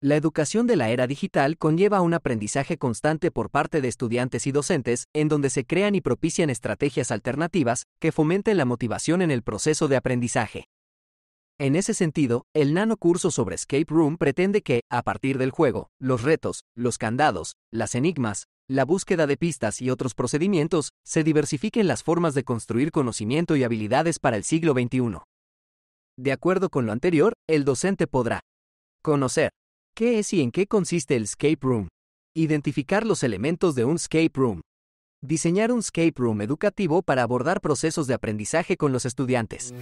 La educación de la era digital conlleva un aprendizaje constante por parte de estudiantes y docentes, en donde se crean y propician estrategias alternativas que fomenten la motivación en el proceso de aprendizaje. En ese sentido, el nano curso sobre Escape Room pretende que, a partir del juego, los retos, los candados, las enigmas, la búsqueda de pistas y otros procedimientos, se diversifiquen las formas de construir conocimiento y habilidades para el siglo XXI. De acuerdo con lo anterior, el docente podrá conocer, ¿Qué es y en qué consiste el escape room? Identificar los elementos de un escape room. Diseñar un escape room educativo para abordar procesos de aprendizaje con los estudiantes.